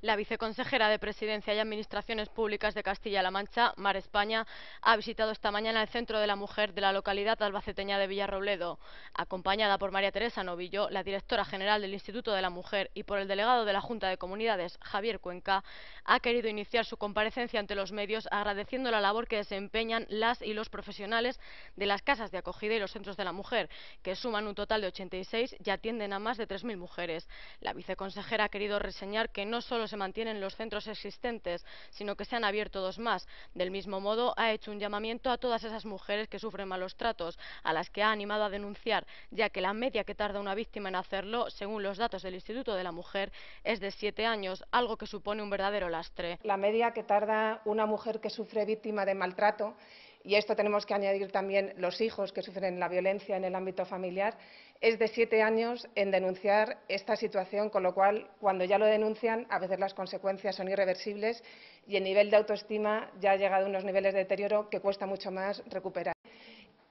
La viceconsejera de Presidencia y Administraciones Públicas de Castilla-La Mancha, Mar España, ha visitado esta mañana el Centro de la Mujer de la localidad albaceteña de Villarrobledo, acompañada por María Teresa Novillo, la directora general del Instituto de la Mujer, y por el delegado de la Junta de Comunidades, Javier Cuenca, ha querido iniciar su comparecencia ante los medios agradeciendo la labor que desempeñan las y los profesionales de las casas de acogida y los centros de la mujer, que suman un total de 86 y atienden a más de 3.000 mujeres. La viceconsejera ha querido reseñar que no solo se mantienen los centros existentes, sino que se han abierto dos más. Del mismo modo, ha hecho un llamamiento a todas esas mujeres que sufren malos tratos, a las que ha animado a denunciar, ya que la media que tarda una víctima en hacerlo, según los datos del Instituto de la Mujer, es de siete años, algo que supone un verdadero lastre. La media que tarda una mujer que sufre víctima de maltrato y a esto tenemos que añadir también los hijos que sufren la violencia en el ámbito familiar, es de siete años en denunciar esta situación, con lo cual, cuando ya lo denuncian, a veces las consecuencias son irreversibles y el nivel de autoestima ya ha llegado a unos niveles de deterioro que cuesta mucho más recuperar.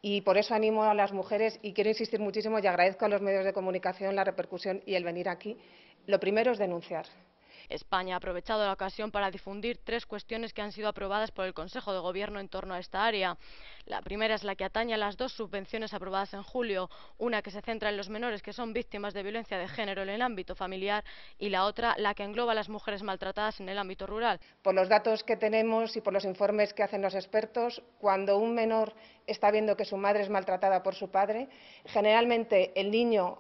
Y por eso animo a las mujeres y quiero insistir muchísimo y agradezco a los medios de comunicación la repercusión y el venir aquí. Lo primero es denunciar. España ha aprovechado la ocasión para difundir tres cuestiones que han sido aprobadas por el Consejo de Gobierno en torno a esta área. La primera es la que atañe a las dos subvenciones aprobadas en julio, una que se centra en los menores que son víctimas de violencia de género en el ámbito familiar y la otra la que engloba a las mujeres maltratadas en el ámbito rural. Por los datos que tenemos y por los informes que hacen los expertos, cuando un menor está viendo que su madre es maltratada por su padre, generalmente el niño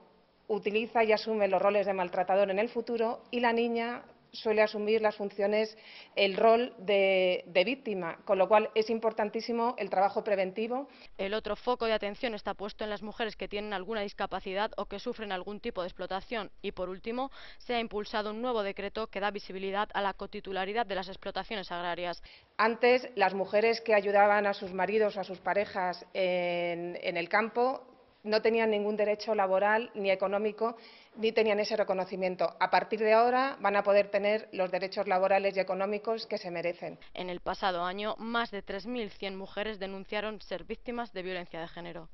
utiliza y asume los roles de maltratador en el futuro y la niña suele asumir las funciones, el rol de, víctima, con lo cual es importantísimo el trabajo preventivo. El otro foco de atención está puesto en las mujeres que tienen alguna discapacidad o que sufren algún tipo de explotación y, por último, se ha impulsado un nuevo decreto que da visibilidad a la cotitularidad de las explotaciones agrarias. Antes, las mujeres que ayudaban a sus maridos o a sus parejas en el campo no tenían ningún derecho laboral ni económico, ni tenían ese reconocimiento. A partir de ahora van a poder tener los derechos laborales y económicos que se merecen. En el pasado año, más de 3.100 mujeres denunciaron ser víctimas de violencia de género.